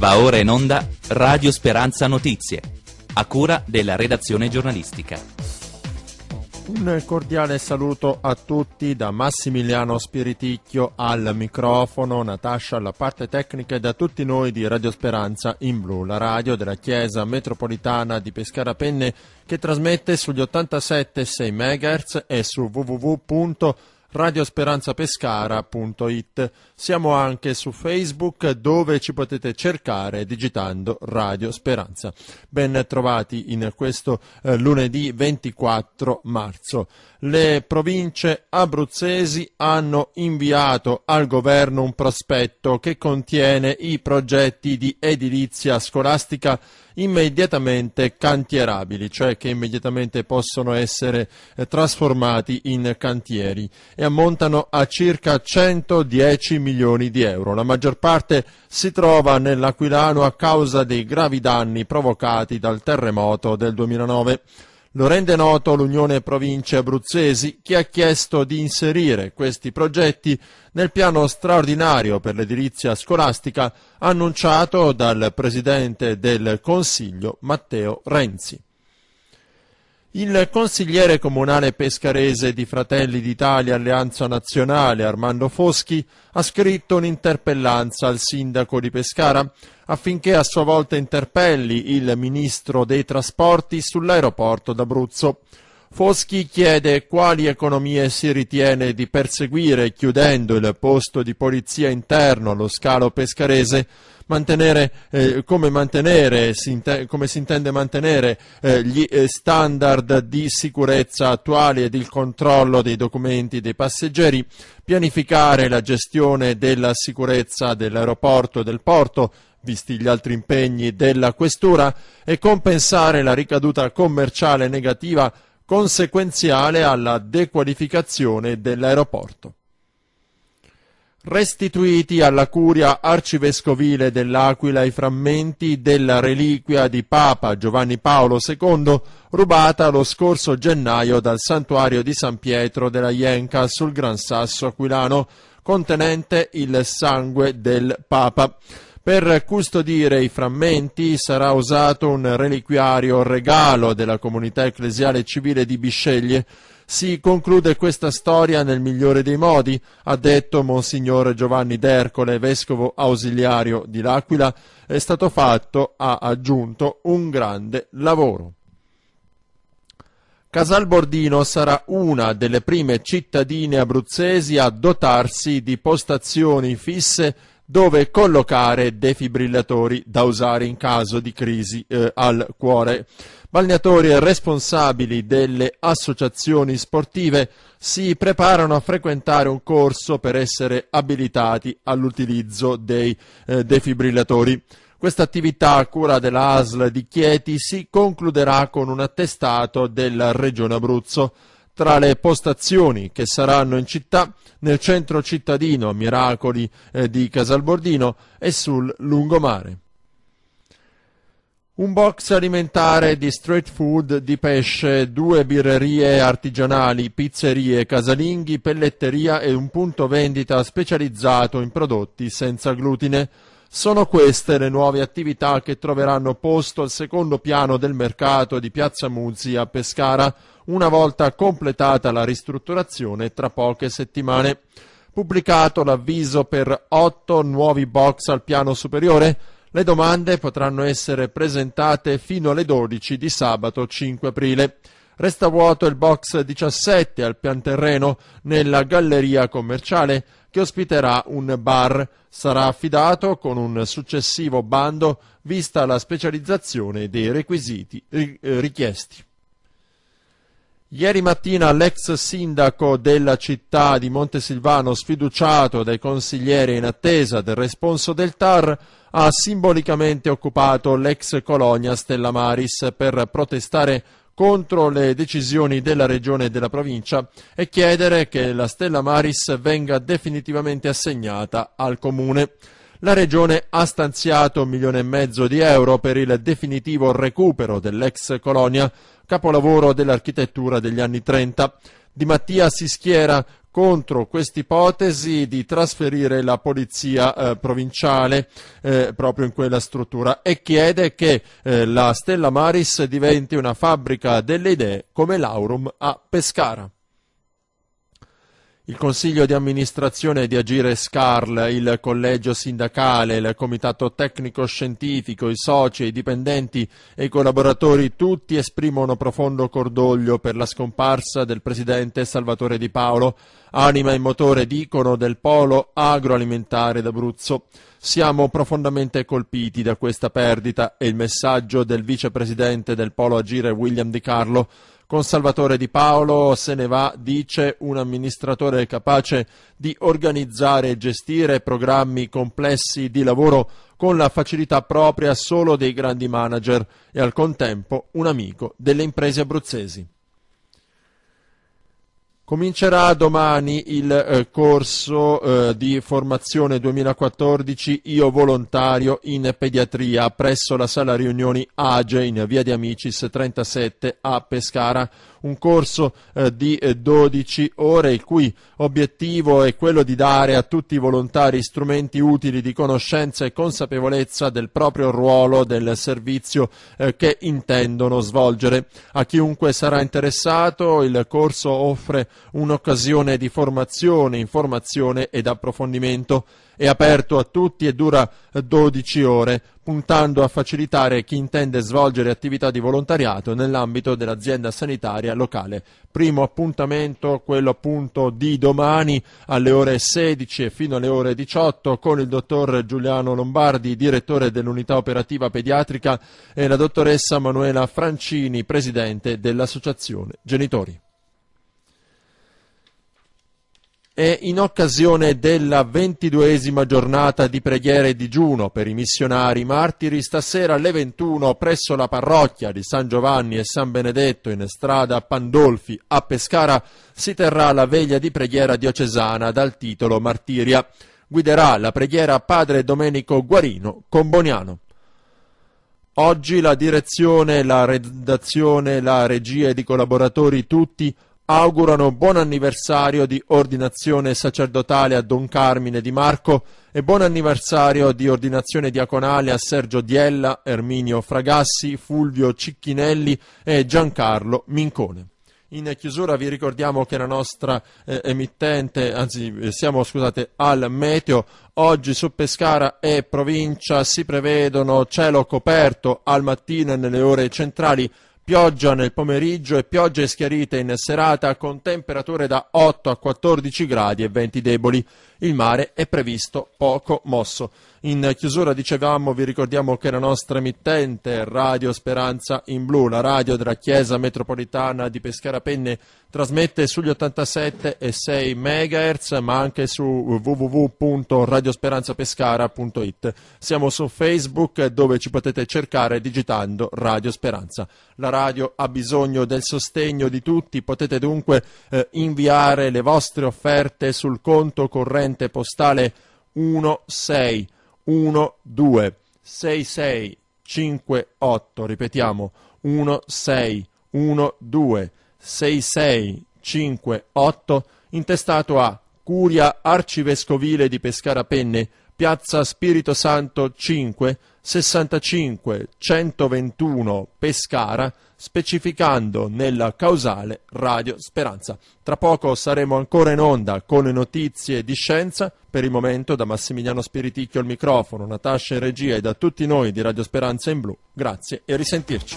Va ora in onda Radio Speranza Notizie, a cura della redazione giornalistica. Un cordiale saluto a tutti da Massimiliano Spiriticchio al microfono, Natascia alla parte tecnica e da tutti noi di Radio Speranza in Blu, la radio della Chiesa Metropolitana di Pescara Penne che trasmette sugli 87,6 MHz e su www.radio.com radiosperanzapescara.it. Siamo anche su Facebook dove ci potete cercare digitando Radio Speranza. Ben trovati in questo eh, lunedì 24 marzo. Le province abruzzesi hanno inviato al governo un prospetto che contiene i progetti di edilizia scolastica immediatamente cantierabili, cioè che immediatamente possono essere eh, trasformati in cantieri e ammontano a circa 110 milioni di euro. La maggior parte si trova nell'Aquilano a causa dei gravi danni provocati dal terremoto del 2009. Lo rende noto l'Unione Province Abruzzesi che ha chiesto di inserire questi progetti nel piano straordinario per l'edilizia scolastica annunciato dal Presidente del Consiglio Matteo Renzi. Il consigliere comunale pescarese di Fratelli d'Italia Alleanza Nazionale Armando Foschi ha scritto un'interpellanza al sindaco di Pescara affinché a sua volta interpelli il ministro dei trasporti sull'aeroporto d'Abruzzo. Foschi chiede quali economie si ritiene di perseguire chiudendo il posto di polizia interno allo scalo pescarese, mantenere, eh, come, mantenere, si inte, come, si intende mantenere eh, gli eh, standard di sicurezza attuali ed il controllo dei documenti dei passeggeri, pianificare la gestione della sicurezza dell'aeroporto e del porto, visti gli altri impegni della questura, e compensare la ricaduta commerciale negativa conseguenziale alla dequalificazione dell'aeroporto. Restituiti alla curia arcivescovile dell'Aquila i frammenti della reliquia di Papa Giovanni Paolo II, rubata lo scorso gennaio dal santuario di San Pietro della Ienca sul Gran Sasso Aquilano, contenente il sangue del Papa. Per custodire i frammenti sarà usato un reliquiario regalo della comunità ecclesiale civile di Bisceglie. Si conclude questa storia nel migliore dei modi, ha detto Monsignore Giovanni D'Ercole, vescovo ausiliario di L'Aquila. È stato fatto, ha aggiunto, un grande lavoro. Casal Bordino sarà una delle prime cittadine abruzzesi a dotarsi di postazioni fisse dove collocare defibrillatori da usare in caso di crisi eh, al cuore. Balneatori e responsabili delle associazioni sportive si preparano a frequentare un corso per essere abilitati all'utilizzo dei eh, defibrillatori. Questa attività a cura della ASL di Chieti si concluderà con un attestato della Regione Abruzzo tra le postazioni che saranno in città, nel centro cittadino a Miracoli eh, di Casalbordino e sul lungomare. Un box alimentare di street food, di pesce, due birrerie artigianali, pizzerie, casalinghi, pelletteria e un punto vendita specializzato in prodotti senza glutine. Sono queste le nuove attività che troveranno posto al secondo piano del mercato di Piazza Muzzi a Pescara, una volta completata la ristrutturazione tra poche settimane. Pubblicato l'avviso per otto nuovi box al piano superiore, le domande potranno essere presentate fino alle 12 di sabato 5 aprile. Resta vuoto il box 17 al pian terreno nella galleria commerciale che ospiterà un bar. Sarà affidato con un successivo bando vista la specializzazione dei requisiti eh, richiesti. Ieri mattina l'ex sindaco della città di Montesilvano, sfiduciato dai consiglieri in attesa del responso del TAR, ha simbolicamente occupato l'ex colonia Stella Maris per protestare contro le decisioni della regione e della provincia e chiedere che la Stella Maris venga definitivamente assegnata al comune. La regione ha stanziato un milione e mezzo di euro per il definitivo recupero dell'ex colonia, capolavoro dell'architettura degli anni 30. Di Mattia si schiera contro quest'ipotesi di trasferire la polizia eh, provinciale eh, proprio in quella struttura e chiede che eh, la Stella Maris diventi una fabbrica delle idee come l'Aurum a Pescara il consiglio di amministrazione di Agire Scarl, il collegio sindacale, il comitato tecnico scientifico, i soci, i dipendenti e i collaboratori tutti esprimono profondo cordoglio per la scomparsa del presidente Salvatore Di Paolo, anima e motore dicono del polo agroalimentare d'Abruzzo. Siamo profondamente colpiti da questa perdita e il messaggio del vicepresidente del polo Agire William Di Carlo con Salvatore Di Paolo se ne va, dice, un amministratore capace di organizzare e gestire programmi complessi di lavoro con la facilità propria solo dei grandi manager e al contempo un amico delle imprese abruzzesi. Comincerà domani il eh, corso eh, di formazione 2014 Io volontario in pediatria presso la sala riunioni AGE in via di Amicis 37 a Pescara un corso eh, di 12 eh, ore il cui obiettivo è quello di dare a tutti i volontari strumenti utili di conoscenza e consapevolezza del proprio ruolo del servizio eh, che intendono svolgere. A chiunque sarà interessato il corso offre un'occasione di formazione, informazione ed approfondimento. È aperto a tutti e dura 12 eh, ore puntando a facilitare chi intende svolgere attività di volontariato nell'ambito dell'azienda sanitaria locale. Primo appuntamento, quello appunto di domani alle ore 16 fino alle ore 18 con il dottor Giuliano Lombardi, direttore dell'unità operativa pediatrica e la dottoressa Manuela Francini, presidente dell'associazione genitori. e in occasione della ventiduesima giornata di preghiera e digiuno per i missionari martiri stasera alle 21 presso la parrocchia di San Giovanni e San Benedetto in strada Pandolfi a Pescara si terrà la veglia di preghiera diocesana dal titolo Martiria. Guiderà la preghiera padre Domenico Guarino Comboniano. Oggi la direzione, la redazione, la regia ed i collaboratori tutti augurano buon anniversario di ordinazione sacerdotale a Don Carmine Di Marco e buon anniversario di ordinazione diaconale a Sergio Diella, Erminio Fragassi, Fulvio Cicchinelli e Giancarlo Mincone. In chiusura vi ricordiamo che la nostra eh, emittente, anzi eh, siamo scusate al meteo, oggi su Pescara e provincia si prevedono cielo coperto al mattino e nelle ore centrali pioggia nel pomeriggio e piogge schiarite in serata con temperature da 8 a 14 gradi e venti deboli. Il mare è previsto poco mosso. In chiusura dicevamo, vi ricordiamo che la nostra emittente Radio Speranza in Blu, la radio della Chiesa Metropolitana di Pescara Penne trasmette sugli 87,6 MHz ma anche su www.radiosperanzapescara.it. Siamo su Facebook dove ci potete cercare digitando Radio Speranza. La radio ha bisogno del sostegno di tutti, potete dunque eh, inviare le vostre offerte sul conto corrente postale 1612 6658, ripetiamo 1612 6658 intestato a Curia Arcivescovile di Pescara Penne, Piazza Spirito Santo 5, 65 121 Pescara, specificando nella causale Radio Speranza. Tra poco saremo ancora in onda con le notizie di scienza. Per il momento da Massimiliano Spiriticchio al microfono, Natascia in regia e da tutti noi di Radio Speranza in blu. Grazie e risentirci.